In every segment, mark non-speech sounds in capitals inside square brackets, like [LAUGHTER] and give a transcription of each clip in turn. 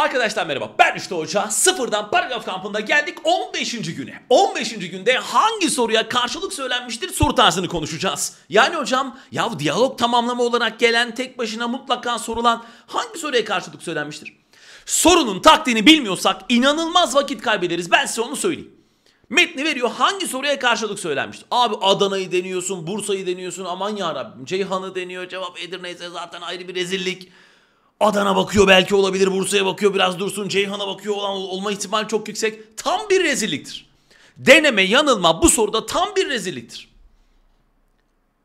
Arkadaşlar merhaba ben Üçte Hoca. Sıfırdan paragraf kampında geldik 15. güne. 15. günde hangi soruya karşılık söylenmiştir soru tarzını konuşacağız. Yani hocam ya diyalog tamamlama olarak gelen tek başına mutlaka sorulan hangi soruya karşılık söylenmiştir? Sorunun taktiğini bilmiyorsak inanılmaz vakit kaybederiz ben size onu söyleyeyim. Metni veriyor hangi soruya karşılık söylenmiştir? Abi Adana'yı deniyorsun, Bursa'yı deniyorsun aman yarabbim Ceyhan'ı deniyor cevap Edirne'yse zaten ayrı bir rezillik. Adana bakıyor belki olabilir, Bursa'ya bakıyor biraz dursun, Ceyhan'a bakıyor olan olma ihtimali çok yüksek. Tam bir rezilliktir. Deneme, yanılma bu soruda tam bir rezilliktir.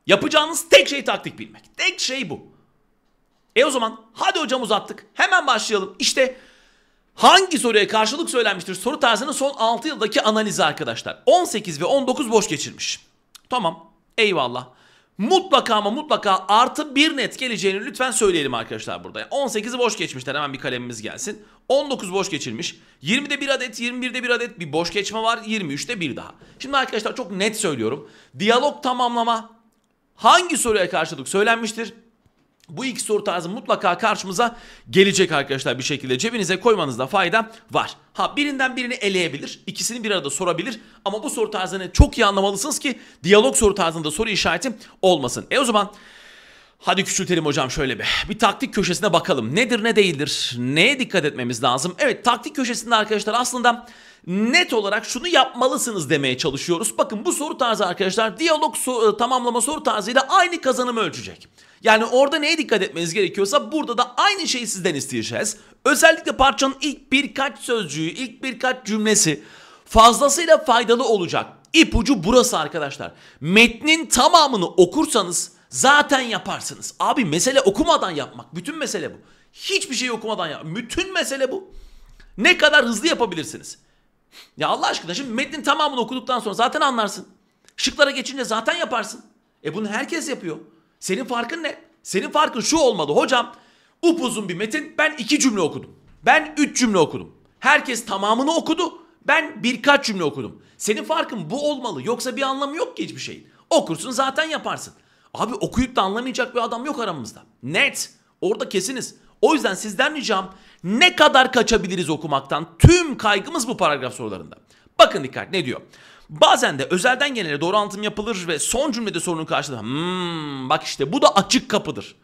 Yapacağınız tek şey taktik bilmek. Tek şey bu. E o zaman hadi hocam uzattık. Hemen başlayalım. İşte hangi soruya karşılık söylenmiştir soru tarzının son 6 yıldaki analizi arkadaşlar. 18 ve 19 boş geçirmiş. Tamam. Eyvallah mutlaka ama mutlaka artı bir net geleceğini lütfen söyleyelim arkadaşlar burada. 18'i boş geçmişler hemen bir kalemimiz gelsin. 19 boş geçilmiş. 20'de bir adet, 21'de bir adet bir boş geçme var. 23'te bir daha. Şimdi arkadaşlar çok net söylüyorum. Diyalog tamamlama hangi soruya karşılık söylenmiştir? Bu iki soru tarzı mutlaka karşımıza gelecek arkadaşlar bir şekilde. Cebinize koymanızda fayda var. Ha birinden birini eleyebilir. ikisini bir arada sorabilir. Ama bu soru tarzını çok iyi anlamalısınız ki diyalog soru tarzında soru işareti olmasın. E o zaman Hadi küçültelim hocam şöyle bir. Bir taktik köşesine bakalım. Nedir ne değildir? Neye dikkat etmemiz lazım? Evet taktik köşesinde arkadaşlar aslında net olarak şunu yapmalısınız demeye çalışıyoruz. Bakın bu soru tarzı arkadaşlar diyalog so e, tamamlama soru tarzıyla aynı kazanımı ölçecek. Yani orada neye dikkat etmeniz gerekiyorsa burada da aynı şeyi sizden isteyeceğiz. Özellikle parçanın ilk birkaç sözcüğü, ilk birkaç cümlesi fazlasıyla faydalı olacak. İpucu burası arkadaşlar. Metnin tamamını okursanız zaten yaparsınız. Abi mesele okumadan yapmak. Bütün mesele bu. Hiçbir şey okumadan yapmak. Bütün mesele bu. Ne kadar hızlı yapabilirsiniz? Ya Allah aşkına şimdi metnin tamamını okuduktan sonra zaten anlarsın. Şıklara geçince zaten yaparsın. E bunu herkes yapıyor. Senin farkın ne? Senin farkın şu olmalı. Hocam upuzun bir metin ben iki cümle okudum. Ben üç cümle okudum. Herkes tamamını okudu. Ben birkaç cümle okudum. Senin farkın bu olmalı. Yoksa bir anlamı yok ki hiçbir şeyin. Okursun zaten yaparsın. Abi okuyup da anlamayacak bir adam yok aramızda. Net. Orada kesiniz. O yüzden sizden ricam ne kadar kaçabiliriz okumaktan? Tüm kaygımız bu paragraf sorularında. Bakın dikkat ne diyor? Bazen de özelden genele doğru anlatım yapılır ve son cümlede sorunun karşılığı hmm, bak işte bu da açık kapıdır.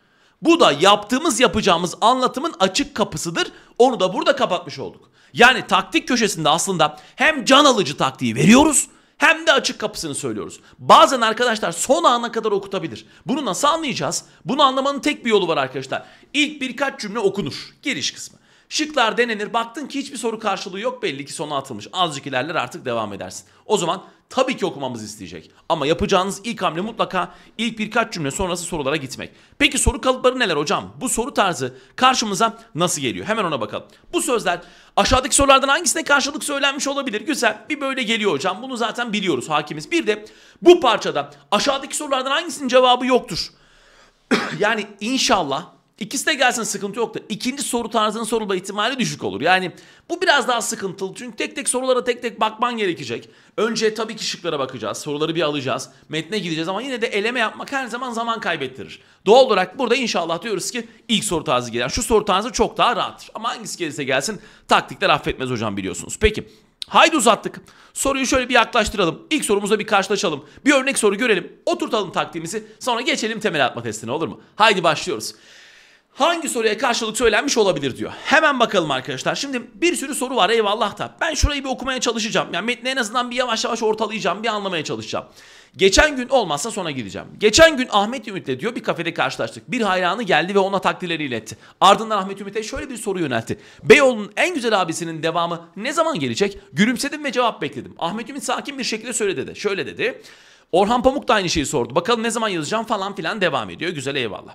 Bu da yaptığımız yapacağımız anlatımın açık kapısıdır. Onu da burada kapatmış olduk. Yani taktik köşesinde aslında hem can alıcı taktiği veriyoruz hem de açık kapısını söylüyoruz. Bazen arkadaşlar son ana kadar okutabilir. Bunu nasıl anlayacağız? Bunu anlamanın tek bir yolu var arkadaşlar. İlk birkaç cümle okunur. Giriş kısmı. Şıklar denenir. Baktın ki hiçbir soru karşılığı yok belli ki sona atılmış. Azıcık ilerler artık devam edersin. O zaman tabii ki okumamız isteyecek. Ama yapacağınız ilk hamle mutlaka ilk birkaç cümle sonrası sorulara gitmek. Peki soru kalıpları neler hocam? Bu soru tarzı karşımıza nasıl geliyor? Hemen ona bakalım. Bu sözler aşağıdaki sorulardan hangisine karşılık söylenmiş olabilir? Güzel. Bir böyle geliyor hocam. Bunu zaten biliyoruz hakimiz. Bir de bu parçada aşağıdaki sorulardan hangisinin cevabı yoktur? [CLEARS THROAT] yani inşallah İkisi de gelsin sıkıntı yok da ikinci soru tarzının sorulma ihtimali düşük olur. Yani bu biraz daha sıkıntılı çünkü tek tek sorulara tek tek bakman gerekecek. Önce tabii ki şıklara bakacağız, soruları bir alacağız, metne gideceğiz ama yine de eleme yapmak her zaman zaman kaybettirir. Doğal olarak burada inşallah diyoruz ki ilk soru tarzı gelen şu soru tarzı çok daha rahattır. Ama hangisi gelirse gelsin taktikler affetmez hocam biliyorsunuz. Peki Haydi uzattık. Soruyu şöyle bir yaklaştıralım. İlk sorumuzla bir karşılaşalım. Bir örnek soru görelim. Oturtalım taktiğimizi. Sonra geçelim temel atma testine olur mu? Haydi başlıyoruz hangi soruya karşılık söylenmiş olabilir diyor. Hemen bakalım arkadaşlar. Şimdi bir sürü soru var eyvallah da. Ben şurayı bir okumaya çalışacağım. Yani metni en azından bir yavaş yavaş ortalayacağım, bir anlamaya çalışacağım. Geçen gün olmazsa sona gideceğim. Geçen gün Ahmet Ümit'le diyor bir kafede karşılaştık. Bir hayranı geldi ve ona takdirleri iletti. Ardından Ahmet Ümit'e şöyle bir soru yöneltti. Beyoğlu'nun en güzel abisinin devamı ne zaman gelecek? Gülümsedim ve cevap bekledim. Ahmet Ümit sakin bir şekilde söyledi dedi. Şöyle dedi. Orhan Pamuk da aynı şeyi sordu. Bakalım ne zaman yazacağım falan filan devam ediyor. Güzel eyvallah.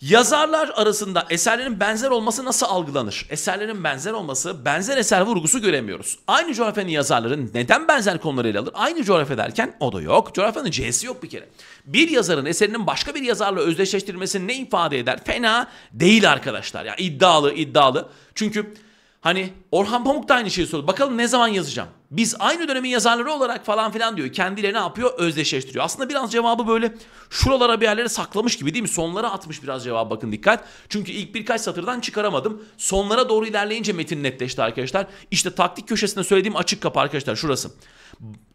Yazarlar arasında eserlerin benzer olması nasıl algılanır? Eserlerin benzer olması, benzer eser vurgusu göremiyoruz. Aynı coğrafyanın yazarları neden benzer konuları ele alır? Aynı coğrafya derken o da yok. Coğrafyanın C'si yok bir kere. Bir yazarın eserinin başka bir yazarla özdeşleştirmesini ne ifade eder? Fena değil arkadaşlar. Ya yani iddialı iddialı. Çünkü Hani Orhan Pamuk da aynı şeyi söylüyor. Bakalım ne zaman yazacağım? Biz aynı dönemin yazarları olarak falan filan diyor. Kendileri ne yapıyor? Özdeşleştiriyor. Aslında biraz cevabı böyle şuralara bir yerlere saklamış gibi değil mi? Sonlara atmış biraz cevap bakın dikkat. Çünkü ilk birkaç satırdan çıkaramadım. Sonlara doğru ilerleyince metin netleşti arkadaşlar. İşte taktik köşesinde söylediğim açık kapı arkadaşlar şurası.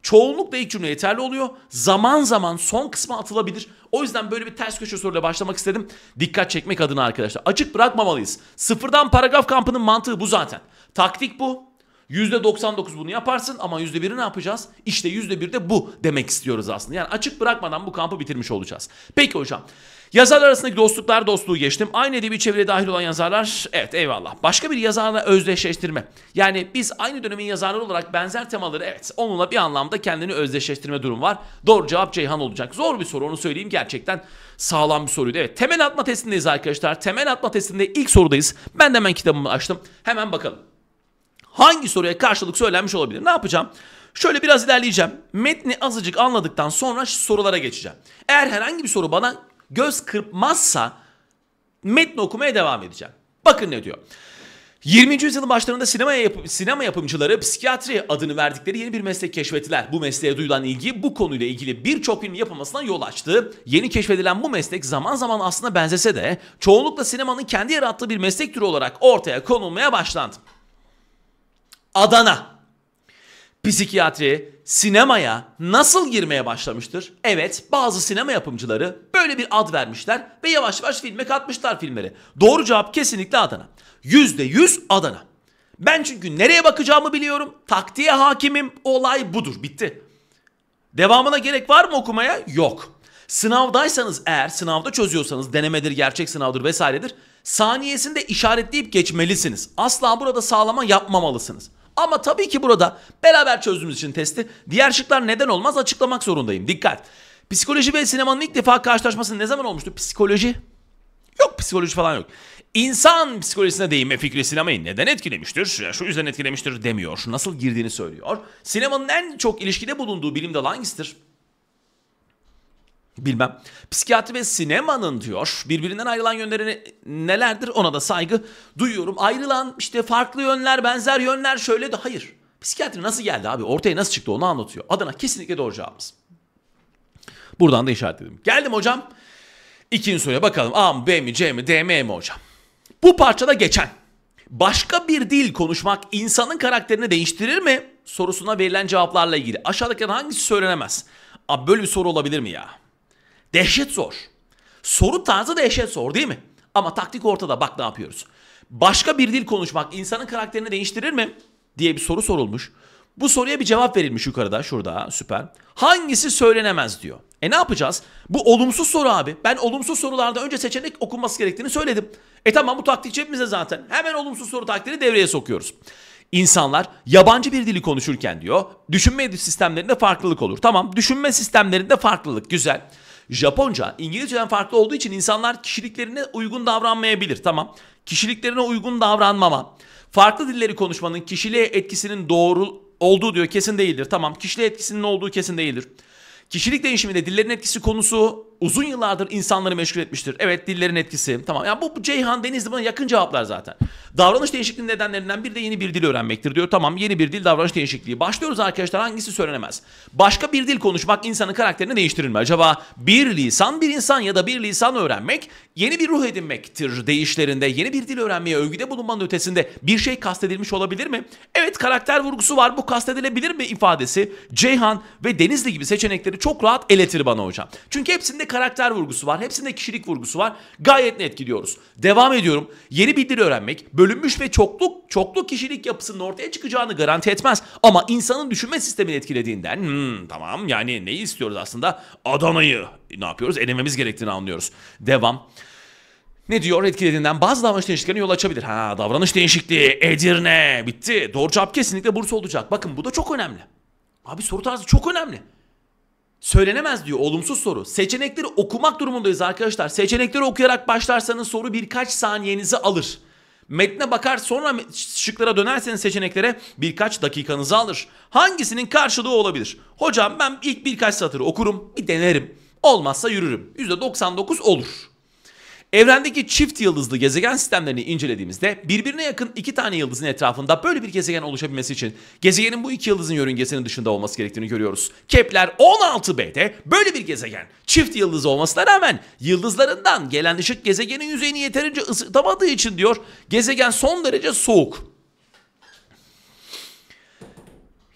Çoğunlukla ilk cümle yeterli oluyor. Zaman zaman son kısma atılabilir. O yüzden böyle bir ters köşe soruyla başlamak istedim. Dikkat çekmek adına arkadaşlar. Açık bırakmamalıyız. Sıfırdan paragraf kampının mantığı bu zaten. Taktik bu. %99 bunu yaparsın ama %1'i ne yapacağız? İşte %1 de bu demek istiyoruz aslında. Yani açık bırakmadan bu kampı bitirmiş olacağız. Peki hocam. Yazarlar arasındaki dostluklar dostluğu geçtim. Aynı edebi çevreye dahil olan yazarlar evet eyvallah. Başka bir yazarla özdeşleştirme. Yani biz aynı dönemin yazarları olarak benzer temaları evet onunla bir anlamda kendini özdeşleştirme durum var. Doğru cevap Ceyhan olacak. Zor bir soru onu söyleyeyim gerçekten sağlam bir soruydu. Evet temel atma testindeyiz arkadaşlar. Temel atma testinde ilk sorudayız. Ben de hemen kitabımı açtım. Hemen bakalım. Hangi soruya karşılık söylenmiş olabilir? Ne yapacağım? Şöyle biraz ilerleyeceğim. Metni azıcık anladıktan sonra sorulara geçeceğim. Eğer herhangi bir soru bana göz kırpmazsa metni okumaya devam edeceğim. Bakın ne diyor. 20. yüzyılın başlarında sinema, yap- sinema yapımcıları psikiyatri adını verdikleri yeni bir meslek keşfettiler. Bu mesleğe duyulan ilgi bu konuyla ilgili birçok filmin yapılmasına yol açtı. Yeni keşfedilen bu meslek zaman zaman aslında benzese de çoğunlukla sinemanın kendi yarattığı bir meslek türü olarak ortaya konulmaya başlandı. Adana. Psikiyatri, sinemaya nasıl girmeye başlamıştır? Evet bazı sinema yapımcıları böyle bir ad vermişler ve yavaş yavaş filme katmışlar filmleri. Doğru cevap kesinlikle Adana. Yüzde yüz Adana. Ben çünkü nereye bakacağımı biliyorum. Taktiğe hakimim. Olay budur. Bitti. Devamına gerek var mı okumaya? Yok. Sınavdaysanız eğer, sınavda çözüyorsanız, denemedir, gerçek sınavdır vesairedir. Saniyesinde işaretleyip geçmelisiniz. Asla burada sağlama yapmamalısınız. Ama tabii ki burada beraber çözdüğümüz için testi diğer şıklar neden olmaz açıklamak zorundayım. Dikkat. Psikoloji ve sinemanın ilk defa karşılaşması ne zaman olmuştu? Psikoloji? Yok psikoloji falan yok. İnsan psikolojisine değinme fikri sinemayı neden etkilemiştir? Şu yüzden etkilemiştir demiyor. Nasıl girdiğini söylüyor. Sinemanın en çok ilişkide bulunduğu bilim dalı hangisidir? bilmem. Psikiyatri ve sinemanın diyor birbirinden ayrılan yönleri nelerdir ona da saygı duyuyorum. Ayrılan işte farklı yönler benzer yönler şöyle de hayır. Psikiyatri nasıl geldi abi ortaya nasıl çıktı onu anlatıyor. Adına kesinlikle doğru cevabımız. Buradan da işaretledim. Geldim hocam. İkinci soruya bakalım. A mı B mi C mi D mi E mi hocam? Bu parçada geçen başka bir dil konuşmak insanın karakterini değiştirir mi? Sorusuna verilen cevaplarla ilgili. Aşağıdakilerden hangisi söylenemez? Abi böyle bir soru olabilir mi ya? Dehşet zor. Soru tarzı dehşet zor değil mi? Ama taktik ortada bak ne yapıyoruz. Başka bir dil konuşmak insanın karakterini değiştirir mi? Diye bir soru sorulmuş. Bu soruya bir cevap verilmiş yukarıda şurada süper. Hangisi söylenemez diyor. E ne yapacağız? Bu olumsuz soru abi. Ben olumsuz sorularda önce seçenek okunması gerektiğini söyledim. E tamam bu taktik cebimize zaten. Hemen olumsuz soru taktiğini devreye sokuyoruz. İnsanlar yabancı bir dili konuşurken diyor düşünme sistemlerinde farklılık olur. Tamam düşünme sistemlerinde farklılık güzel. Japonca İngilizceden farklı olduğu için insanlar kişiliklerine uygun davranmayabilir. Tamam. Kişiliklerine uygun davranmama. Farklı dilleri konuşmanın kişiliğe etkisinin doğru olduğu diyor kesin değildir. Tamam. Kişiliğe etkisinin olduğu kesin değildir. Kişilik değişiminde dillerin etkisi konusu uzun yıllardır insanları meşgul etmiştir. Evet dillerin etkisi. Tamam. Yani bu Ceyhan Denizli bana yakın cevaplar zaten. Davranış değişikliğinin nedenlerinden bir de yeni bir dil öğrenmektir diyor. Tamam yeni bir dil davranış değişikliği. Başlıyoruz arkadaşlar hangisi söylenemez. Başka bir dil konuşmak insanın karakterini değiştirir mi? Acaba bir lisan bir insan ya da bir lisan öğrenmek yeni bir ruh edinmektir deyişlerinde. Yeni bir dil öğrenmeye övgüde bulunmanın ötesinde bir şey kastedilmiş olabilir mi? Evet karakter vurgusu var bu kastedilebilir mi ifadesi Ceyhan ve Denizli gibi seçenekleri çok rahat eletir bana hocam. Çünkü hepsinde Hepsinde karakter vurgusu var. Hepsinde kişilik vurgusu var. Gayet net gidiyoruz. Devam ediyorum. Yeni bir dil öğrenmek bölünmüş ve çokluk çoklu kişilik yapısının ortaya çıkacağını garanti etmez. Ama insanın düşünme sistemini etkilediğinden hmm, tamam yani neyi istiyoruz aslında? Adana'yı ne yapıyoruz? Elememiz gerektiğini anlıyoruz. Devam. Ne diyor etkilediğinden bazı davranış değişikliklerine yol açabilir. Ha davranış değişikliği Edirne bitti. Doğru cevap kesinlikle Bursa olacak. Bakın bu da çok önemli. Abi soru tarzı çok önemli. Söylenemez diyor olumsuz soru. Seçenekleri okumak durumundayız arkadaşlar. Seçenekleri okuyarak başlarsanız soru birkaç saniyenizi alır. Metne bakar sonra şıklara dönerseniz seçeneklere birkaç dakikanızı alır. Hangisinin karşılığı olabilir? Hocam ben ilk birkaç satırı okurum, bir denerim. Olmazsa yürürüm. %99 olur. Evrendeki çift yıldızlı gezegen sistemlerini incelediğimizde birbirine yakın iki tane yıldızın etrafında böyle bir gezegen oluşabilmesi için gezegenin bu iki yıldızın yörüngesinin dışında olması gerektiğini görüyoruz. Kepler 16b'de böyle bir gezegen çift yıldız olmasına rağmen yıldızlarından gelen ışık gezegenin yüzeyini yeterince ısıtamadığı için diyor gezegen son derece soğuk.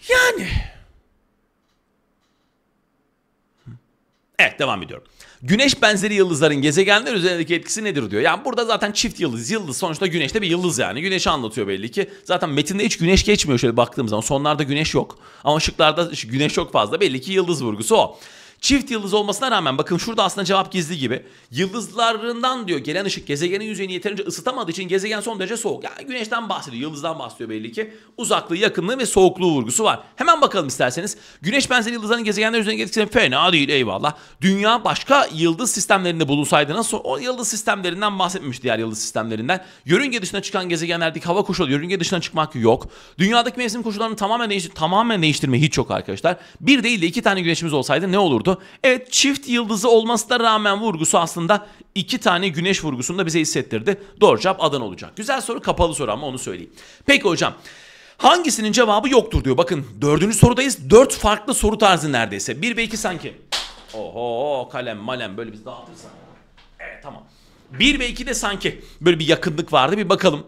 Yani Evet devam ediyorum. Güneş benzeri yıldızların gezegenler üzerindeki etkisi nedir diyor. Yani burada zaten çift yıldız. Yıldız sonuçta güneşte bir yıldız yani. Güneşi anlatıyor belli ki. Zaten metinde hiç güneş geçmiyor şöyle baktığım zaman. Sonlarda güneş yok. Ama şıklarda güneş çok fazla. Belli ki yıldız vurgusu o. Çift yıldız olmasına rağmen bakın şurada aslında cevap gizli gibi. Yıldızlarından diyor gelen ışık gezegenin yüzeyini yeterince ısıtamadığı için gezegen son derece soğuk. Yani güneşten bahsediyor, yıldızdan bahsediyor belli ki. Uzaklığı, yakınlığı ve soğukluğu vurgusu var. Hemen bakalım isterseniz. Güneş benzeri yıldızların gezegenler üzerinde etkisi fena değil eyvallah. Dünya başka yıldız sistemlerinde bulunsaydı nasıl o yıldız sistemlerinden bahsetmiş diğer yıldız sistemlerinden. Yörünge dışına çıkan gezegenlerdeki hava koşulu yörünge dışına çıkmak yok. Dünyadaki mevsim koşullarını tamamen değiştir tamamen değiştirme hiç yok arkadaşlar. Bir değil de iki tane güneşimiz olsaydı ne olurdu? oldu. Evet çift yıldızı olmasına rağmen vurgusu aslında iki tane güneş vurgusunda bize hissettirdi. Doğru cevap Adana olacak. Güzel soru kapalı soru ama onu söyleyeyim. Peki hocam. Hangisinin cevabı yoktur diyor. Bakın dördüncü sorudayız. Dört farklı soru tarzı neredeyse. Bir ve iki sanki. Oho kalem malem böyle biz dağıtırsan. Evet tamam. Bir ve iki de sanki böyle bir yakınlık vardı. Bir bakalım.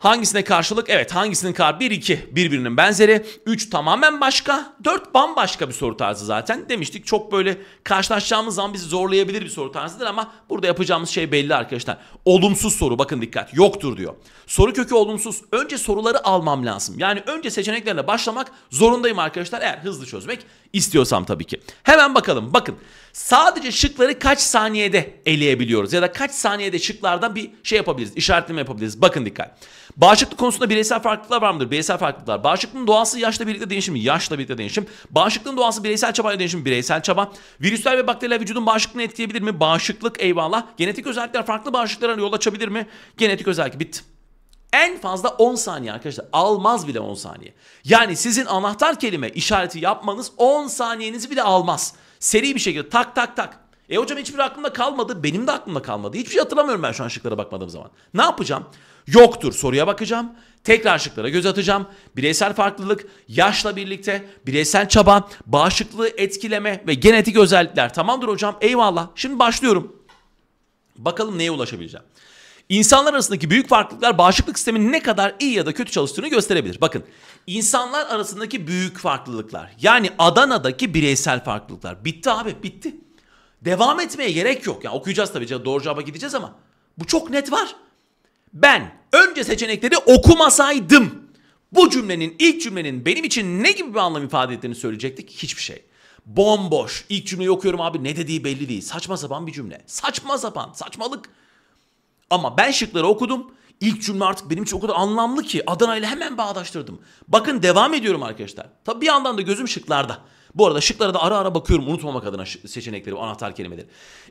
Hangisine karşılık? Evet hangisinin kar 1 2 birbirinin benzeri. 3 tamamen başka. 4 bambaşka bir soru tarzı zaten. Demiştik çok böyle karşılaşacağımız zaman bizi zorlayabilir bir soru tarzıdır ama burada yapacağımız şey belli arkadaşlar. Olumsuz soru bakın dikkat yoktur diyor. Soru kökü olumsuz. Önce soruları almam lazım. Yani önce seçeneklerle başlamak zorundayım arkadaşlar eğer hızlı çözmek istiyorsam tabii ki. Hemen bakalım bakın. Sadece şıkları kaç saniyede eleyebiliyoruz ya da kaç saniyede şıklardan bir şey yapabiliriz, işaretleme yapabiliriz. Bakın dikkat. Bağışıklık konusunda bireysel farklılıklar var mıdır? Bireysel farklılıklar. Bağışıklığın doğası yaşla birlikte değişim, yaşla birlikte değişim. Bağışıklığın doğası bireysel çabayla değişim, bireysel çaba. Virüsler ve bakteriler vücudun bağışıklığını etkileyebilir mi? Bağışıklık eyvallah. Genetik özellikler farklı bağışıklıklara yol açabilir mi? Genetik özellik bit. En fazla 10 saniye arkadaşlar. Almaz bile 10 saniye. Yani sizin anahtar kelime işareti yapmanız 10 saniyenizi bile almaz. Seri bir şekilde tak tak tak. E hocam hiçbir aklımda kalmadı. Benim de aklımda kalmadı. Hiçbir şey hatırlamıyorum ben şu an şıklara bakmadığım zaman. Ne yapacağım? Yoktur soruya bakacağım. Tekrar şıklara göz atacağım. Bireysel farklılık, yaşla birlikte, bireysel çaba, bağışıklığı etkileme ve genetik özellikler. Tamamdır hocam eyvallah. Şimdi başlıyorum. Bakalım neye ulaşabileceğim. İnsanlar arasındaki büyük farklılıklar bağışıklık sisteminin ne kadar iyi ya da kötü çalıştığını gösterebilir. Bakın insanlar arasındaki büyük farklılıklar yani Adana'daki bireysel farklılıklar bitti abi bitti. Devam etmeye gerek yok. Yani okuyacağız tabii doğru cevaba gideceğiz ama bu çok net var. Ben önce seçenekleri okumasaydım bu cümlenin ilk cümlenin benim için ne gibi bir anlam ifade ettiğini söyleyecektik hiçbir şey. Bomboş. İlk cümleyi okuyorum abi ne dediği belli değil. Saçma sapan bir cümle. Saçma sapan saçmalık. Ama ben şıkları okudum. İlk cümle artık benim için o kadar anlamlı ki Adana ile hemen bağdaştırdım. Bakın devam ediyorum arkadaşlar. Tabi bir yandan da gözüm şıklarda. Bu arada şıklara da ara ara bakıyorum unutmamak adına seçenekleri, anahtar kelimeleri.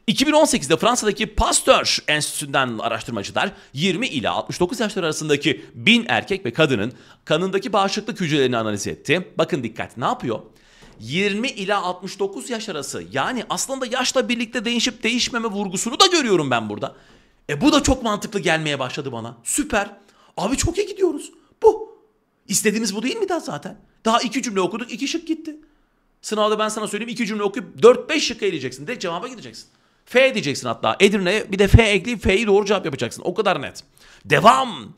2018'de Fransa'daki Pasteur Enstitüsü'nden araştırmacılar 20 ile 69 yaşlar arasındaki 1000 erkek ve kadının kanındaki bağışıklık hücrelerini analiz etti. Bakın dikkat ne yapıyor? 20 ila 69 yaş arası yani aslında yaşla birlikte değişip değişmeme vurgusunu da görüyorum ben burada. E bu da çok mantıklı gelmeye başladı bana. Süper. Abi çok iyi gidiyoruz. Bu. İstediğimiz bu değil mi daha zaten? Daha iki cümle okuduk iki şık gitti. Sınavda ben sana söyleyeyim iki cümle okuyup dört beş şıkka eğileceksin. Direkt cevaba gideceksin. F diyeceksin hatta. Edirne'ye bir de F ekleyip F'yi doğru cevap yapacaksın. O kadar net. Devam.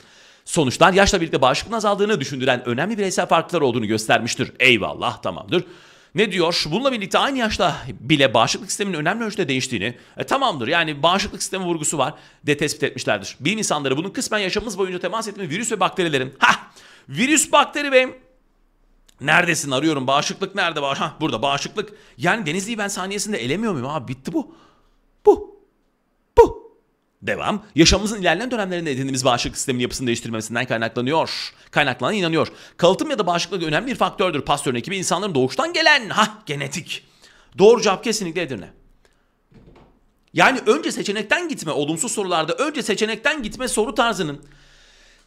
Sonuçlar yaşla birlikte bağışıklığın azaldığını düşündüren önemli bireysel farklar olduğunu göstermiştir. Eyvallah tamamdır. Ne diyor? Bununla birlikte aynı yaşta bile bağışıklık sisteminin önemli ölçüde değiştiğini, e, tamamdır yani bağışıklık sistemi vurgusu var de tespit etmişlerdir. Bilim insanları bunun kısmen yaşamımız boyunca temas etme virüs ve bakterilerin, ha virüs bakteri benim Neredesin arıyorum bağışıklık nerede var? Ha burada bağışıklık. Yani Denizli'yi ben saniyesinde elemiyor muyum abi bitti bu. Bu. Devam, yaşamımızın ilerleyen dönemlerinde edindiğimiz bağışıklık sistemin yapısını değiştirmesinden kaynaklanıyor. Kaynaklanan inanıyor. Kalıtım ya da bağışıklık önemli bir faktördür. Pastörün ekibi insanların doğuştan gelen, ha genetik. Doğru cevap kesinlikle Edirne. Yani önce seçenekten gitme, olumsuz sorularda önce seçenekten gitme soru tarzının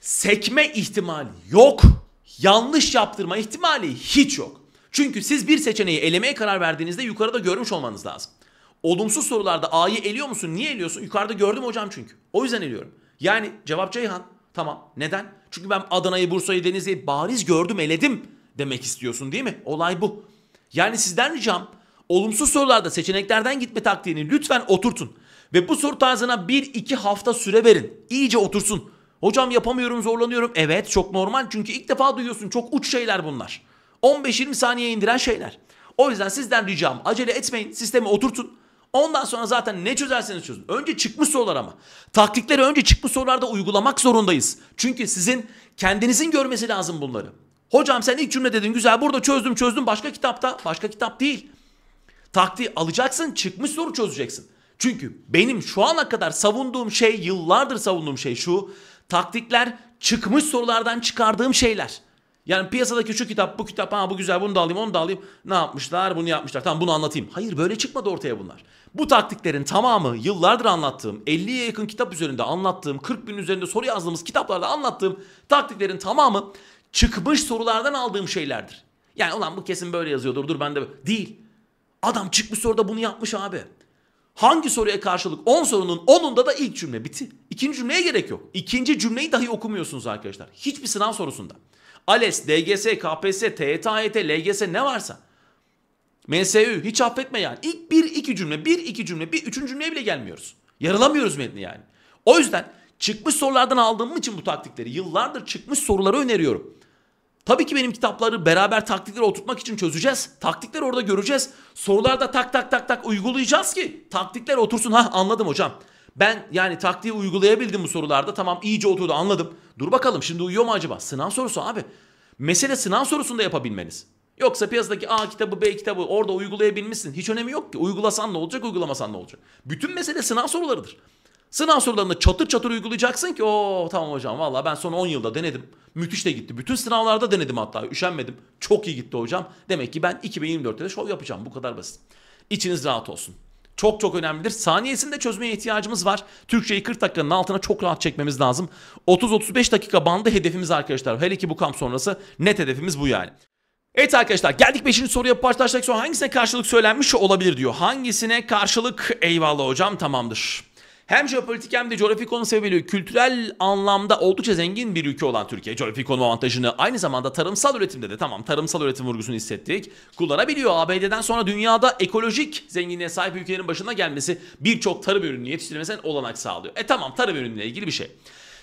sekme ihtimali yok. Yanlış yaptırma ihtimali hiç yok. Çünkü siz bir seçeneği elemeye karar verdiğinizde yukarıda görmüş olmanız lazım. Olumsuz sorularda A'yı eliyor musun? Niye eliyorsun? Yukarıda gördüm hocam çünkü. O yüzden eliyorum. Yani cevap Ceyhan. Tamam. Neden? Çünkü ben Adana'yı, Bursa'yı, Denizli'yi bariz gördüm, eledim demek istiyorsun değil mi? Olay bu. Yani sizden ricam olumsuz sorularda seçeneklerden gitme taktiğini lütfen oturtun. Ve bu soru tarzına 1-2 hafta süre verin. İyice otursun. Hocam yapamıyorum zorlanıyorum. Evet çok normal çünkü ilk defa duyuyorsun çok uç şeyler bunlar. 15-20 saniye indiren şeyler. O yüzden sizden ricam acele etmeyin sistemi oturtun. Ondan sonra zaten ne çözerseniz çözün. Önce çıkmış sorular ama. Taktikleri önce çıkmış sorularda uygulamak zorundayız. Çünkü sizin kendinizin görmesi lazım bunları. Hocam sen ilk cümle dedin güzel burada çözdüm çözdüm başka kitapta. Başka kitap değil. Taktiği alacaksın çıkmış soru çözeceksin. Çünkü benim şu ana kadar savunduğum şey yıllardır savunduğum şey şu. Taktikler çıkmış sorulardan çıkardığım şeyler. Yani piyasadaki şu kitap, bu kitap, ha bu güzel bunu da alayım, onu da alayım. Ne yapmışlar, bunu yapmışlar. Tamam bunu anlatayım. Hayır böyle çıkmadı ortaya bunlar. Bu taktiklerin tamamı yıllardır anlattığım, 50'ye yakın kitap üzerinde anlattığım, 40 bin üzerinde soru yazdığımız kitaplarda anlattığım taktiklerin tamamı çıkmış sorulardan aldığım şeylerdir. Yani ulan bu kesin böyle yazıyordur, dur ben de Değil. Adam çıkmış soruda bunu yapmış abi. Hangi soruya karşılık 10 on sorunun 10'unda da ilk cümle bitti. İkinci cümleye gerek yok. İkinci cümleyi dahi okumuyorsunuz arkadaşlar. Hiçbir sınav sorusunda. ALES, DGS, KPSS, TYT, e AYT, e LGS ne varsa. MSÜ hiç affetme yani. İlk bir iki cümle, bir iki cümle, bir üçüncü cümleye bile gelmiyoruz. Yarılamıyoruz metni yani. O yüzden çıkmış sorulardan aldığım için bu taktikleri yıllardır çıkmış soruları öneriyorum. Tabii ki benim kitapları beraber taktikleri oturtmak için çözeceğiz. taktikleri orada göreceğiz. Sorularda tak tak tak tak uygulayacağız ki taktikler otursun. Ha anladım hocam. Ben yani taktiği uygulayabildim bu sorularda. Tamam iyice oturdu anladım. Dur bakalım şimdi uyuyor mu acaba? Sınav sorusu abi. Mesele sınav sorusunda yapabilmeniz. Yoksa piyasadaki A kitabı B kitabı orada uygulayabilmişsin. Hiç önemi yok ki. Uygulasan ne olacak uygulamasan ne olacak. Bütün mesele sınav sorularıdır. Sınav sorularını çatır çatır uygulayacaksın ki o tamam hocam valla ben son 10 yılda denedim. Müthiş de gitti. Bütün sınavlarda denedim hatta. Üşenmedim. Çok iyi gitti hocam. Demek ki ben 2024'te de şov yapacağım. Bu kadar basit. İçiniz rahat olsun çok çok önemlidir. Saniyesinde çözmeye ihtiyacımız var. Türkçeyi 40 dakikanın altına çok rahat çekmemiz lazım. 30-35 dakika bandı hedefimiz arkadaşlar. Hele ki bu kamp sonrası net hedefimiz bu yani. Evet arkadaşlar geldik 5. soruya başlarsak sonra hangisine karşılık söylenmiş olabilir diyor. Hangisine karşılık eyvallah hocam tamamdır. Hem jeopolitik hem de coğrafi konum sebebiyle kültürel anlamda oldukça zengin bir ülke olan Türkiye coğrafi konum avantajını aynı zamanda tarımsal üretimde de tamam tarımsal üretim vurgusunu hissettik. Kullanabiliyor ABD'den sonra dünyada ekolojik zenginliğe sahip ülkelerin başına gelmesi birçok tarım ürünü yetiştirmesine olanak sağlıyor. E tamam tarım ürünüyle ilgili bir şey.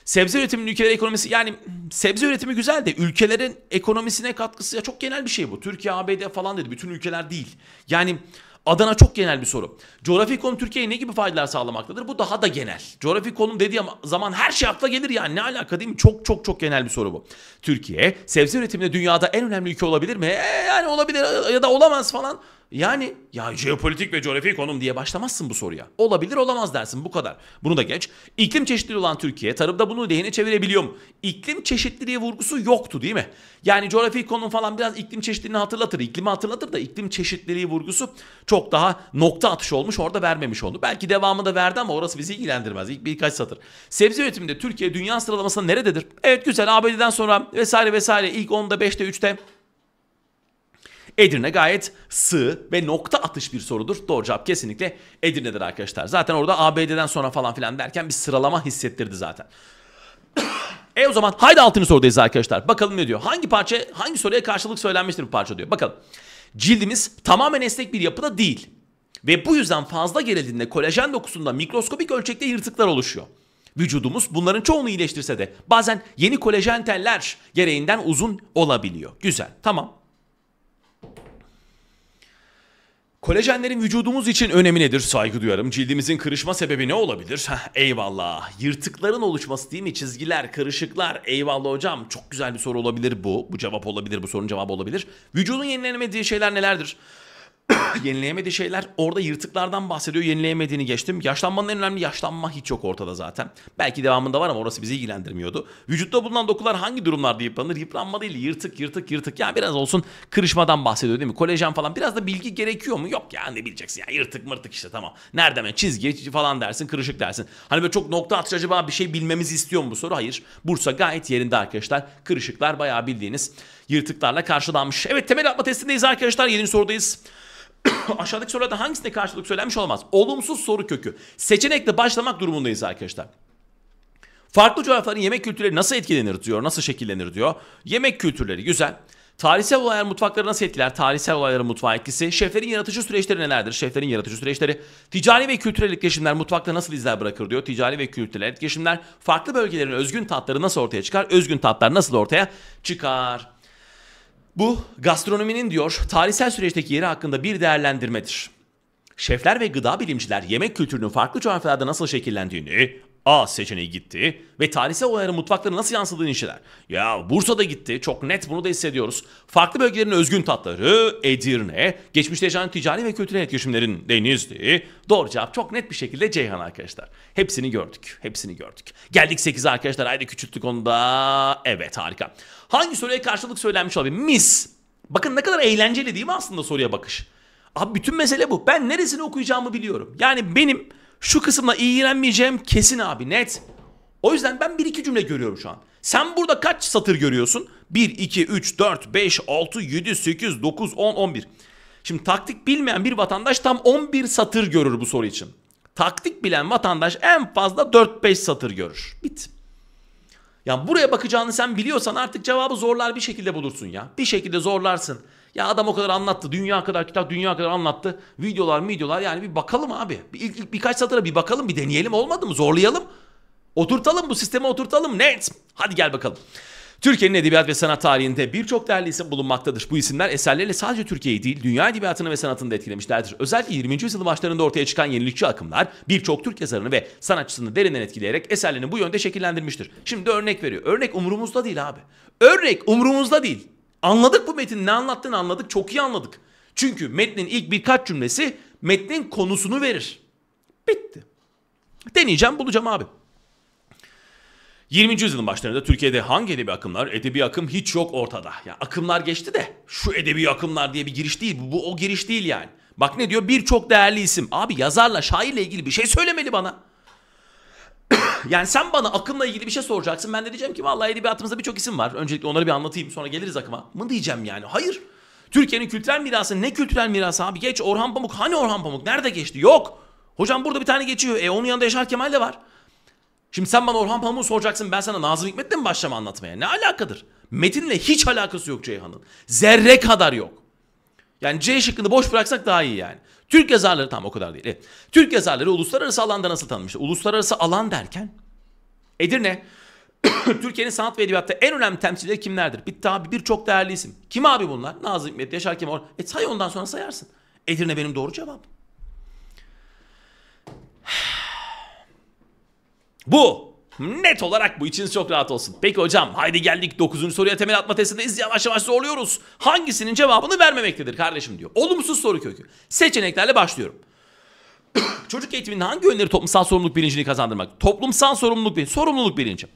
Sebze üretiminin ülkeler ekonomisi yani sebze üretimi güzel de ülkelerin ekonomisine katkısı ya çok genel bir şey bu. Türkiye, ABD falan dedi bütün ülkeler değil. Yani Adana çok genel bir soru. Coğrafi konum Türkiye'ye ne gibi faydalar sağlamaktadır? Bu daha da genel. Coğrafi konum dediği zaman her şey akla gelir yani ne alaka değil mi? Çok çok çok genel bir soru bu. Türkiye sebze üretiminde dünyada en önemli ülke olabilir mi? E, yani olabilir ya da olamaz falan. Yani ya jeopolitik ve coğrafi konum diye başlamazsın bu soruya. Olabilir olamaz dersin bu kadar. Bunu da geç. İklim çeşitliliği olan Türkiye tarımda bunu lehine çevirebiliyor mu? İklim çeşitliliği vurgusu yoktu değil mi? Yani coğrafi konum falan biraz iklim çeşitliliğini hatırlatır. İklimi hatırlatır da iklim çeşitliliği vurgusu çok daha nokta atışı olmuş orada vermemiş oldu. Belki devamı da verdi ama orası bizi ilgilendirmez. İlk birkaç satır. Sebze üretiminde Türkiye dünya sıralamasında nerededir? Evet güzel ABD'den sonra vesaire vesaire ilk 10'da 5'te 3'te Edirne gayet sığ ve nokta atış bir sorudur. Doğru cevap kesinlikle Edirne'dir arkadaşlar. Zaten orada ABD'den sonra falan filan derken bir sıralama hissettirdi zaten. e o zaman haydi altını sorudayız arkadaşlar. Bakalım ne diyor. Hangi parça hangi soruya karşılık söylenmiştir bu parça diyor. Bakalım. Cildimiz tamamen esnek bir yapıda değil. Ve bu yüzden fazla gerildiğinde kolajen dokusunda mikroskobik ölçekte yırtıklar oluşuyor. Vücudumuz bunların çoğunu iyileştirse de bazen yeni kolajen teller gereğinden uzun olabiliyor. Güzel tamam Kolajenlerin vücudumuz için önemi nedir? Saygı duyarım. Cildimizin kırışma sebebi ne olabilir? Heh, eyvallah. Yırtıkların oluşması değil mi? Çizgiler, kırışıklar. Eyvallah hocam. Çok güzel bir soru olabilir bu. Bu cevap olabilir. Bu sorunun cevabı olabilir. Vücudun yenilenemediği şeyler nelerdir? [COUGHS] yenileyemediği şeyler orada yırtıklardan bahsediyor. Yenileyemediğini geçtim. Yaşlanmanın en önemli yaşlanma hiç yok ortada zaten. Belki devamında var ama orası bizi ilgilendirmiyordu. Vücutta bulunan dokular hangi durumlarda yıpranır? Yıpranma değil yırtık yırtık yırtık. Yani biraz olsun kırışmadan bahsediyor değil mi? Kolajen falan biraz da bilgi gerekiyor mu? Yok ya ne bileceksin ya yırtık mırtık işte tamam. Nerede ben çizgi falan dersin kırışık dersin. Hani böyle çok nokta atış acaba bir şey bilmemizi istiyor mu bu soru? Hayır. Bursa gayet yerinde arkadaşlar. Kırışıklar bayağı bildiğiniz yırtıklarla karşılanmış. Evet temel atma testindeyiz arkadaşlar. Yeni sorudayız. [COUGHS] Aşağıdaki sorularda hangisine karşılık söylenmiş olamaz? Olumsuz soru kökü. Seçenekle başlamak durumundayız arkadaşlar. Farklı coğrafyaların yemek kültürleri nasıl etkilenir diyor, nasıl şekillenir diyor. Yemek kültürleri güzel. Tarihsel olaylar mutfakları nasıl etkiler? Tarihsel olayların mutfağı etkisi. Şeflerin yaratıcı süreçleri nelerdir? Şeflerin yaratıcı süreçleri. Ticari ve kültürel etkileşimler mutfakta nasıl izler bırakır diyor. Ticari ve kültürel etkileşimler. Farklı bölgelerin özgün tatları nasıl ortaya çıkar? Özgün tatlar nasıl ortaya çıkar? Bu gastronominin diyor tarihsel süreçteki yeri hakkında bir değerlendirmedir. Şefler ve gıda bilimciler yemek kültürünün farklı coğrafyalarda nasıl şekillendiğini, A seçeneği gitti ve tarihsel olayların mutfaklara nasıl yansıdığını işler. Ya Bursa'da gitti çok net bunu da hissediyoruz. Farklı bölgelerin özgün tatları Edirne, geçmişte yaşanan ticari ve kültürel etkileşimlerin Denizli. Doğru cevap çok net bir şekilde Ceyhan arkadaşlar. Hepsini gördük, hepsini gördük. Geldik 8'e arkadaşlar haydi küçülttük onu da. Evet harika. Hangi soruya karşılık söylenmiş olabilir? Mis. Bakın ne kadar eğlenceli değil mi aslında soruya bakış? Abi bütün mesele bu. Ben neresini okuyacağımı biliyorum. Yani benim şu kısımla ilgilenmeyeceğim kesin abi net. O yüzden ben bir iki cümle görüyorum şu an. Sen burada kaç satır görüyorsun? 1, 2, 3, 4, 5, 6, 7, 8, 9, 10, 11. Şimdi taktik bilmeyen bir vatandaş tam 11 satır görür bu soru için. Taktik bilen vatandaş en fazla 4-5 satır görür. Bit. yani buraya bakacağını sen biliyorsan artık cevabı zorlar bir şekilde bulursun ya. Bir şekilde zorlarsın. Ya adam o kadar anlattı. Dünya kadar kitap, dünya kadar anlattı. Videolar, videolar yani bir bakalım abi. Bir, ilk, ilk birkaç satıra bir bakalım, bir deneyelim olmadı mı? Zorlayalım. Oturtalım bu sisteme oturtalım. Net. Hadi gel bakalım. Türkiye'nin edebiyat ve sanat tarihinde birçok değerli isim bulunmaktadır. Bu isimler eserleriyle sadece Türkiye'yi değil, dünya edebiyatını ve sanatını da etkilemişlerdir. Özellikle 20. yüzyıl başlarında ortaya çıkan yenilikçi akımlar birçok Türk yazarını ve sanatçısını derinden etkileyerek eserlerini bu yönde şekillendirmiştir. Şimdi örnek veriyor. Örnek umurumuzda değil abi. Örnek umurumuzda değil. Anladık bu metin ne anlattığını anladık çok iyi anladık. Çünkü metnin ilk birkaç cümlesi metnin konusunu verir. Bitti. Deneyeceğim bulacağım abi. 20. yüzyılın başlarında Türkiye'de hangi edebi akımlar? Edebi akım hiç yok ortada. Ya akımlar geçti de şu edebi akımlar diye bir giriş değil. Bu, bu o giriş değil yani. Bak ne diyor? Birçok değerli isim. Abi yazarla şairle ilgili bir şey söylemeli bana yani sen bana akımla ilgili bir şey soracaksın. Ben de diyeceğim ki vallahi edebiyatımızda birçok isim var. Öncelikle onları bir anlatayım sonra geliriz akıma. Mı diyeceğim yani? Hayır. Türkiye'nin kültürel mirası ne kültürel mirası abi? Geç Orhan Pamuk. Hani Orhan Pamuk? Nerede geçti? Yok. Hocam burada bir tane geçiyor. E onun yanında Yaşar Kemal de var. Şimdi sen bana Orhan Pamuk'u soracaksın ben sana Nazım Hikmet'le mi başlama anlatmaya? Ne alakadır? Metinle hiç alakası yok Ceyhan'ın. Zerre kadar yok. Yani C şıkkını boş bıraksak daha iyi yani. Türk yazarları tam o kadar değil. Evet. Türk yazarları uluslararası alanda nasıl tanınmıştı? Uluslararası alan derken Edirne [COUGHS] Türkiye'nin sanat ve edebiyatta en önemli temsilcileri kimlerdir? Bitti abi birçok değerli isim. Kim abi bunlar? Nazım Hikmet, Yaşar Kemal. E say ondan sonra sayarsın. Edirne benim doğru cevap. [SIGHS] Bu Net olarak bu içiniz çok rahat olsun. Peki hocam haydi geldik 9. soruya temel atma testindeyiz. Yavaş yavaş zorluyoruz. Hangisinin cevabını vermemektedir kardeşim diyor. Olumsuz soru kökü. Seçeneklerle başlıyorum. [COUGHS] Çocuk eğitiminin hangi yönleri toplumsal sorumluluk bilincini kazandırmak? Toplumsal sorumluluk bilinci, sorumluluk bilinci.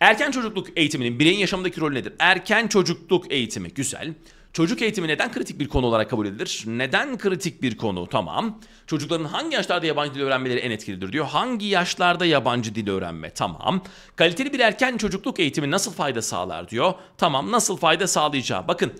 Erken çocukluk eğitiminin bireyin yaşamındaki rolü nedir? Erken çocukluk eğitimi güzel. Çocuk eğitimi neden kritik bir konu olarak kabul edilir? Neden kritik bir konu? Tamam. Çocukların hangi yaşlarda yabancı dil öğrenmeleri en etkilidir diyor. Hangi yaşlarda yabancı dil öğrenme? Tamam. Kaliteli bir erken çocukluk eğitimi nasıl fayda sağlar diyor. Tamam nasıl fayda sağlayacağı. Bakın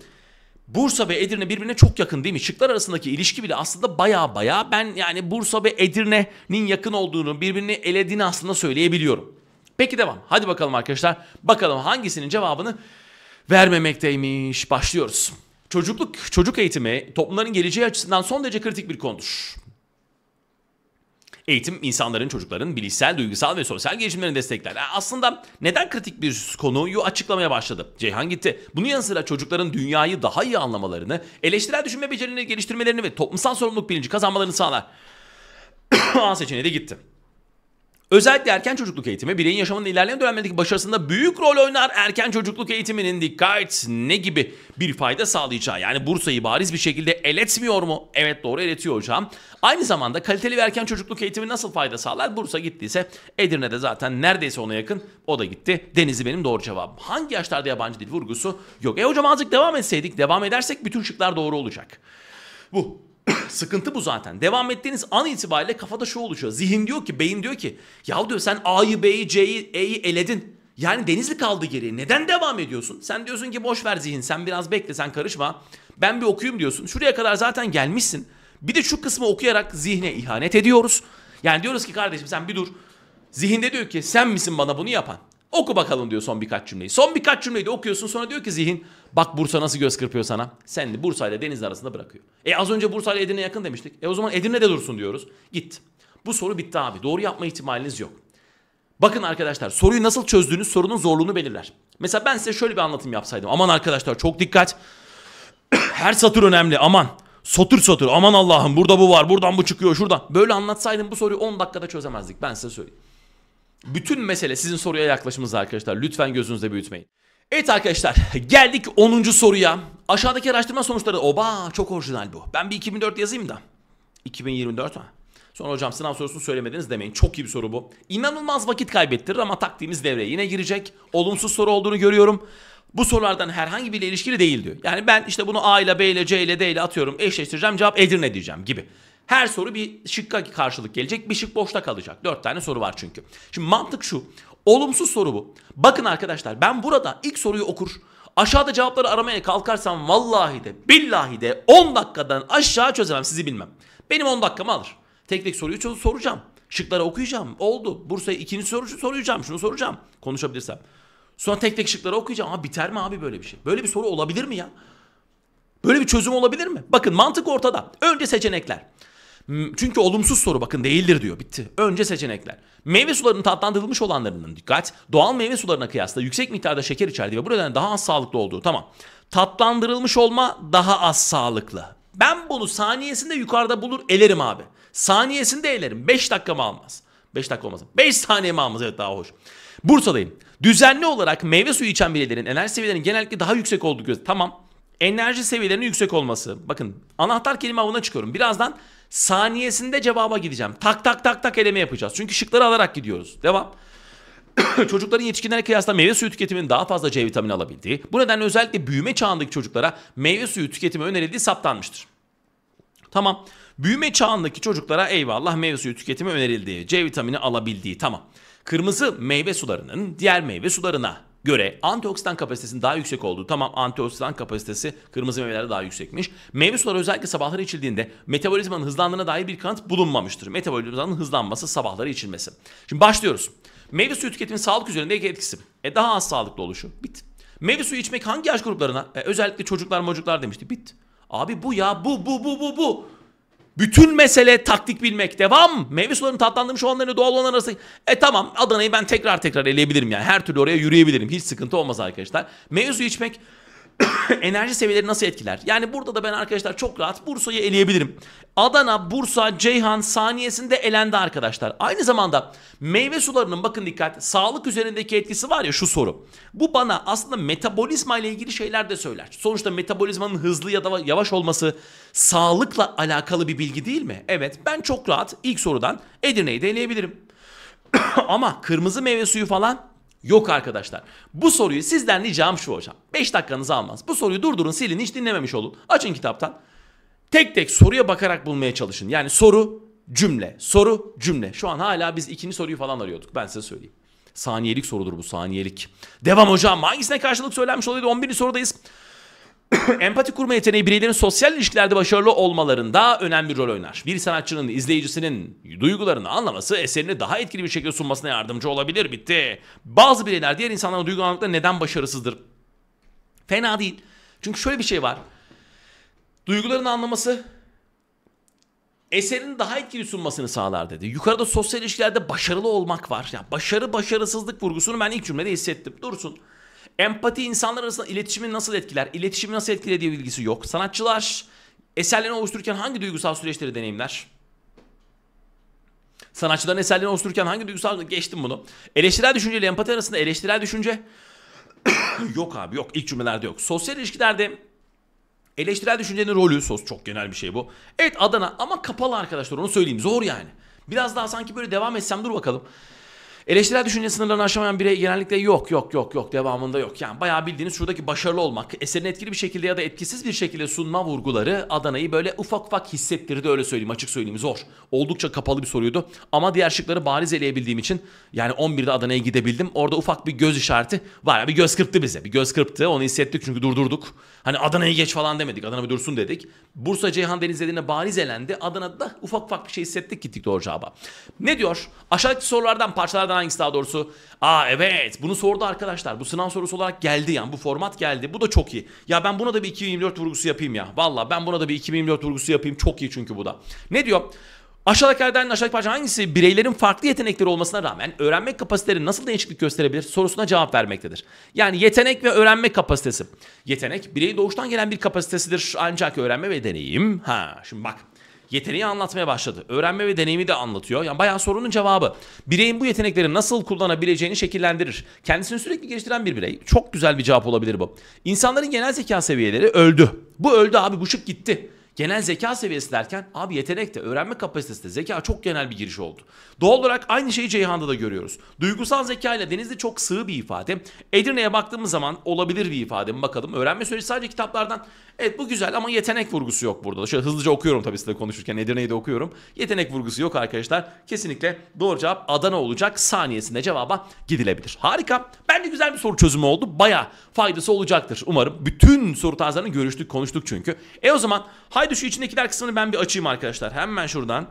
Bursa ve Edirne birbirine çok yakın değil mi? Şıklar arasındaki ilişki bile aslında baya baya ben yani Bursa ve Edirne'nin yakın olduğunu birbirini elediğini aslında söyleyebiliyorum. Peki devam. Hadi bakalım arkadaşlar. Bakalım hangisinin cevabını vermemekteymiş. Başlıyoruz çocukluk, çocuk eğitimi toplumların geleceği açısından son derece kritik bir konudur. Eğitim insanların, çocukların bilişsel, duygusal ve sosyal gelişimlerini destekler. Aslında neden kritik bir konuyu açıklamaya başladı? Ceyhan gitti. Bunun yanı sıra çocukların dünyayı daha iyi anlamalarını, eleştirel düşünme becerilerini geliştirmelerini ve toplumsal sorumluluk bilinci kazanmalarını sağlar. [COUGHS] A seçeneği de gitti. Özellikle erken çocukluk eğitimi bireyin yaşamının ilerleyen dönemlerindeki başarısında büyük rol oynar. Erken çocukluk eğitiminin dikkat ne gibi bir fayda sağlayacağı yani Bursa'yı bariz bir şekilde el mu? Evet doğru el etiyor hocam. Aynı zamanda kaliteli bir erken çocukluk eğitimi nasıl fayda sağlar? Bursa gittiyse Edirne'de zaten neredeyse ona yakın o da gitti. Denizli benim doğru cevabım. Hangi yaşlarda yabancı dil vurgusu yok? E hocam azıcık devam etseydik devam edersek bütün şıklar doğru olacak. Bu [CLEARS THROAT] Sıkıntı bu zaten. Devam ettiğiniz an itibariyle kafada şu oluşuyor. Zihin diyor ki, beyin diyor ki ya diyor sen A'yı, B'yi, C'yi, E'yi eledin. Yani Denizli kaldı geriye. Neden devam ediyorsun? Sen diyorsun ki boş ver zihin sen biraz bekle sen karışma. Ben bir okuyayım diyorsun. Şuraya kadar zaten gelmişsin. Bir de şu kısmı okuyarak zihne ihanet ediyoruz. Yani diyoruz ki kardeşim sen bir dur. Zihinde diyor ki sen misin bana bunu yapan? Oku bakalım diyor son birkaç cümleyi. Son birkaç cümleyi de okuyorsun sonra diyor ki zihin bak Bursa nasıl göz kırpıyor sana. Sen de Bursa ile Denizli arasında bırakıyor. E az önce Bursa ile Edirne yakın demiştik. E o zaman Edirne'de dursun diyoruz. Git. Bu soru bitti abi. Doğru yapma ihtimaliniz yok. Bakın arkadaşlar soruyu nasıl çözdüğünüz sorunun zorluğunu belirler. Mesela ben size şöyle bir anlatım yapsaydım. Aman arkadaşlar çok dikkat. [CLEARS THROAT] Her satır önemli aman. Satır satır aman Allah'ım burada bu var buradan bu çıkıyor şuradan. Böyle anlatsaydım bu soruyu 10 dakikada çözemezdik ben size söyleyeyim. Bütün mesele sizin soruya yaklaşımınız arkadaşlar. Lütfen gözünüzde büyütmeyin. Evet arkadaşlar [LAUGHS] geldik 10. soruya. Aşağıdaki araştırma sonuçları oba çok orijinal bu. Ben bir 2004 yazayım da. 2024 ha. Sonra hocam sınav sorusunu söylemediniz demeyin. Çok iyi bir soru bu. İnanılmaz vakit kaybettirir ama taktiğimiz devreye yine girecek. Olumsuz soru olduğunu görüyorum. Bu sorulardan herhangi biriyle ilişkili değil diyor. Yani ben işte bunu A ile B ile C ile D ile atıyorum. Eşleştireceğim cevap Edirne diyeceğim gibi. Her soru bir şıkka karşılık gelecek. Bir şık boşta kalacak. Dört tane soru var çünkü. Şimdi mantık şu. Olumsuz soru bu. Bakın arkadaşlar ben burada ilk soruyu okur. Aşağıda cevapları aramaya kalkarsam vallahi de billahi de 10 dakikadan aşağı çözemem sizi bilmem. Benim 10 dakikamı alır. Tek tek soruyu soracağım. Şıkları okuyacağım. Oldu. Bursa'ya ikinci soru soracağım. Şunu soracağım. Konuşabilirsem. Sonra tek tek şıkları okuyacağım. Ama biter mi abi böyle bir şey? Böyle bir soru olabilir mi ya? Böyle bir çözüm olabilir mi? Bakın mantık ortada. Önce seçenekler. Çünkü olumsuz soru bakın değildir diyor. Bitti. Önce seçenekler. Meyve sularının tatlandırılmış olanlarının dikkat doğal meyve sularına kıyasla yüksek miktarda şeker içerdiği ve bu nedenle daha az sağlıklı olduğu. Tamam. Tatlandırılmış olma daha az sağlıklı. Ben bunu saniyesinde yukarıda bulur elerim abi. Saniyesinde elerim. 5 dakika mı almaz? 5 dakika olmaz. 5 saniye mi almaz? Evet daha hoş. Bursa'dayım. Düzenli olarak meyve suyu içen bireylerin enerji seviyelerinin genellikle daha yüksek olduğu göz. Tamam enerji seviyelerinin yüksek olması. Bakın anahtar kelime avına çıkıyorum. Birazdan saniyesinde cevaba gideceğim. Tak tak tak tak eleme yapacağız. Çünkü şıkları alarak gidiyoruz. Devam. [COUGHS] Çocukların yetişkinlere kıyasla meyve suyu tüketiminin daha fazla C vitamini alabildiği, bu nedenle özellikle büyüme çağındaki çocuklara meyve suyu tüketimi önerildiği saptanmıştır. Tamam. Büyüme çağındaki çocuklara eyvallah meyve suyu tüketimi önerildiği, C vitamini alabildiği tamam. Kırmızı meyve sularının diğer meyve sularına göre antioksidan kapasitesinin daha yüksek olduğu tamam antioksidan kapasitesi kırmızı meyvelerde daha yüksekmiş. Meyve suları özellikle sabahları içildiğinde metabolizmanın hızlandığına dair bir kanıt bulunmamıştır. Metabolizmanın hızlanması sabahları içilmesi. Şimdi başlıyoruz. Meyve suyu tüketimin sağlık üzerindeki etkisi. E daha az sağlıklı oluşu. Bit. Meyve suyu içmek hangi yaş gruplarına? E, özellikle çocuklar mocuklar demişti. Bit. Abi bu ya bu bu bu bu bu. Bütün mesele taktik bilmek. Devam. Meyve sularının tatlandırmış olanları doğal olan arası. E tamam Adana'yı ben tekrar tekrar eleyebilirim yani. Her türlü oraya yürüyebilirim. Hiç sıkıntı olmaz arkadaşlar. Meyve suyu içmek [COUGHS] enerji seviyeleri nasıl etkiler? Yani burada da ben arkadaşlar çok rahat Bursa'yı eleyebilirim. Adana, Bursa, Ceyhan saniyesinde elendi arkadaşlar. Aynı zamanda meyve sularının bakın dikkat sağlık üzerindeki etkisi var ya şu soru. Bu bana aslında metabolizma ile ilgili şeyler de söyler. Sonuçta metabolizmanın hızlı ya da yavaş olması sağlıkla alakalı bir bilgi değil mi? Evet ben çok rahat ilk sorudan Edirne'yi de eleyebilirim. [COUGHS] Ama kırmızı meyve suyu falan Yok arkadaşlar. Bu soruyu sizden ricam şu hocam. 5 dakikanızı almaz. Bu soruyu durdurun silin hiç dinlememiş olun. Açın kitaptan. Tek tek soruya bakarak bulmaya çalışın. Yani soru cümle. Soru cümle. Şu an hala biz ikinci soruyu falan arıyorduk. Ben size söyleyeyim. Saniyelik sorudur bu saniyelik. Devam hocam hangisine karşılık söylenmiş olaydı 11. sorudayız. [COUGHS] empati kurma yeteneği bireylerin sosyal ilişkilerde başarılı olmalarında önemli bir rol oynar. Bir sanatçının izleyicisinin duygularını anlaması eserini daha etkili bir şekilde sunmasına yardımcı olabilir. Bitti. Bazı bireyler diğer insanların duygu anlamında neden başarısızdır? Fena değil. Çünkü şöyle bir şey var. Duygularını anlaması eserin daha etkili sunmasını sağlar dedi. Yukarıda sosyal ilişkilerde başarılı olmak var. Ya başarı başarısızlık vurgusunu ben ilk cümlede hissettim. Dursun. Empati insanlar arasında iletişimi nasıl etkiler? İletişimi nasıl etkilediği bilgisi yok. Sanatçılar eserlerini oluştururken hangi duygusal süreçleri deneyimler? Sanatçıların eserlerini oluştururken hangi duygusal... Geçtim bunu. Eleştirel düşünce ile empati arasında eleştirel düşünce... [COUGHS] yok abi yok. ilk cümlelerde yok. Sosyal ilişkilerde eleştirel düşüncenin rolü... Sos çok genel bir şey bu. Evet Adana ama kapalı arkadaşlar onu söyleyeyim. Zor yani. Biraz daha sanki böyle devam etsem dur bakalım. Eleştirel düşünce sınırlarını aşamayan birey genellikle yok yok yok yok devamında yok. Yani bayağı bildiğiniz şuradaki başarılı olmak, eserin etkili bir şekilde ya da etkisiz bir şekilde sunma vurguları Adana'yı böyle ufak ufak hissettirdi öyle söyleyeyim açık söyleyeyim zor. Oldukça kapalı bir soruydu ama diğer şıkları bariz eleyebildiğim için yani 11'de Adana'ya gidebildim. Orada ufak bir göz işareti var ya bir göz kırptı bize bir göz kırptı onu hissettik çünkü durdurduk. Hani Adana'yı geç falan demedik Adana bir dursun dedik. Bursa Ceyhan Deniz dediğine bariz elendi Adana'da ufak ufak bir şey hissettik gittik doğru cevaba. Ne diyor? Aşağıdaki sorulardan parçalardan sorulardan hangisi daha doğrusu? Aa evet bunu sordu arkadaşlar. Bu sınav sorusu olarak geldi yani. Bu format geldi. Bu da çok iyi. Ya ben buna da bir 2024 vurgusu yapayım ya. Valla ben buna da bir 2024 vurgusu yapayım. Çok iyi çünkü bu da. Ne diyor? Aşağıdaki aşağıdaki parça hangisi bireylerin farklı yetenekleri olmasına rağmen öğrenme kapasiteleri nasıl değişiklik gösterebilir sorusuna cevap vermektedir. Yani yetenek ve öğrenme kapasitesi. Yetenek birey doğuştan gelen bir kapasitesidir ancak öğrenme ve deneyim. Ha şimdi bak yeteneği anlatmaya başladı. Öğrenme ve deneyimi de anlatıyor. Yani bayağı sorunun cevabı. Bireyin bu yetenekleri nasıl kullanabileceğini şekillendirir. Kendisini sürekli geliştiren bir birey. Çok güzel bir cevap olabilir bu. İnsanların genel zeka seviyeleri öldü. Bu öldü abi bu şık gitti. Genel zeka seviyesi derken abi yetenek de, öğrenme kapasitesi de, zeka çok genel bir giriş oldu. Doğal olarak aynı şeyi Ceyhan'da da görüyoruz. Duygusal zeka ile Denizli çok sığ bir ifade. Edirne'ye baktığımız zaman olabilir bir ifade mi bakalım. Öğrenme süreci sadece kitaplardan evet bu güzel ama yetenek vurgusu yok burada. Şöyle hızlıca okuyorum tabii size konuşurken Edirne'yi de okuyorum. Yetenek vurgusu yok arkadaşlar. Kesinlikle doğru cevap Adana olacak. Saniyesinde cevaba gidilebilir. Harika. Bence güzel bir soru çözümü oldu. Baya faydası olacaktır umarım. Bütün soru tarzlarını görüştük konuştuk çünkü. E o zaman Haydi şu içindekiler kısmını ben bir açayım arkadaşlar. Hemen şuradan.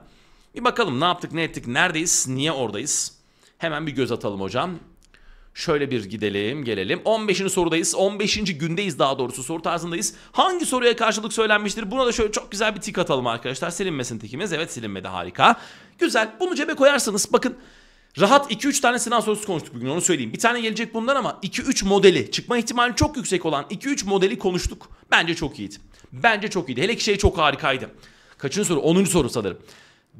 Bir bakalım ne yaptık ne ettik neredeyiz niye oradayız. Hemen bir göz atalım hocam. Şöyle bir gidelim gelelim. 15. sorudayız. 15. gündeyiz daha doğrusu soru tarzındayız. Hangi soruya karşılık söylenmiştir? Buna da şöyle çok güzel bir tik atalım arkadaşlar. Silinmesin tikimiz. Evet silinmedi harika. Güzel bunu cebe koyarsanız bakın Rahat 2-3 tane sınav sorusu konuştuk bugün onu söyleyeyim. Bir tane gelecek bundan ama 2-3 modeli çıkma ihtimali çok yüksek olan 2-3 modeli konuştuk. Bence çok iyiydi. Bence çok iyiydi. Hele ki şey çok harikaydı. Kaçıncı soru? 10. soru sanırım.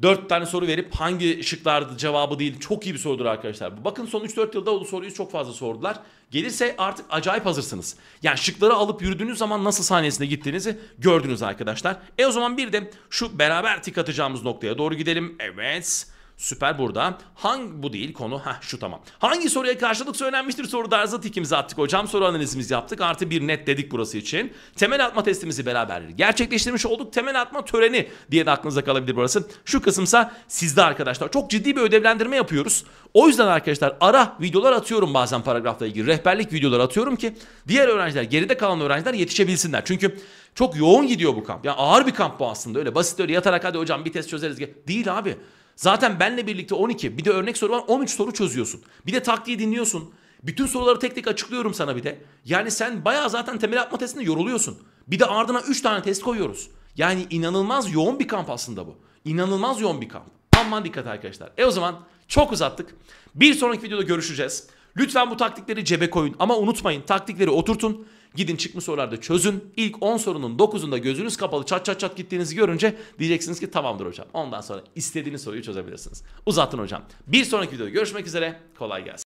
4 tane soru verip hangi şıklardı cevabı değil. Çok iyi bir sorudur arkadaşlar. Bakın son 3-4 yılda o soruyu çok fazla sordular. Gelirse artık acayip hazırsınız. Yani şıkları alıp yürüdüğünüz zaman nasıl sahnesine gittiğinizi gördünüz arkadaşlar. E o zaman bir de şu beraber tik atacağımız noktaya doğru gidelim. Evet. Süper burada. hang bu değil konu? ha şu tamam. Hangi soruya karşılık söylenmiştir soru tarzı tikimizi attık hocam. Soru analizimizi yaptık. Artı bir net dedik burası için. Temel atma testimizi beraber gerçekleştirmiş olduk. Temel atma töreni diye de aklınıza kalabilir burası. Şu kısımsa sizde arkadaşlar. Çok ciddi bir ödevlendirme yapıyoruz. O yüzden arkadaşlar ara videolar atıyorum bazen paragrafla ilgili. Rehberlik videolar atıyorum ki diğer öğrenciler geride kalan öğrenciler yetişebilsinler. Çünkü çok yoğun gidiyor bu kamp. yani ağır bir kamp bu aslında öyle basit öyle yatarak hadi hocam bir test çözeriz. Değil abi. Zaten benle birlikte 12 bir de örnek soru var 13 soru çözüyorsun. Bir de taktiği dinliyorsun. Bütün soruları tek tek açıklıyorum sana bir de. Yani sen bayağı zaten temel atma testinde yoruluyorsun. Bir de ardına 3 tane test koyuyoruz. Yani inanılmaz yoğun bir kamp aslında bu. İnanılmaz yoğun bir kamp. Aman dikkat arkadaşlar. E o zaman çok uzattık. Bir sonraki videoda görüşeceğiz. Lütfen bu taktikleri cebe koyun ama unutmayın taktikleri oturtun. Gidin çıkmış sorularda çözün. İlk 10 sorunun 9'unda gözünüz kapalı çat çat çat gittiğinizi görünce diyeceksiniz ki tamamdır hocam. Ondan sonra istediğiniz soruyu çözebilirsiniz. Uzatın hocam. Bir sonraki videoda görüşmek üzere. Kolay gelsin.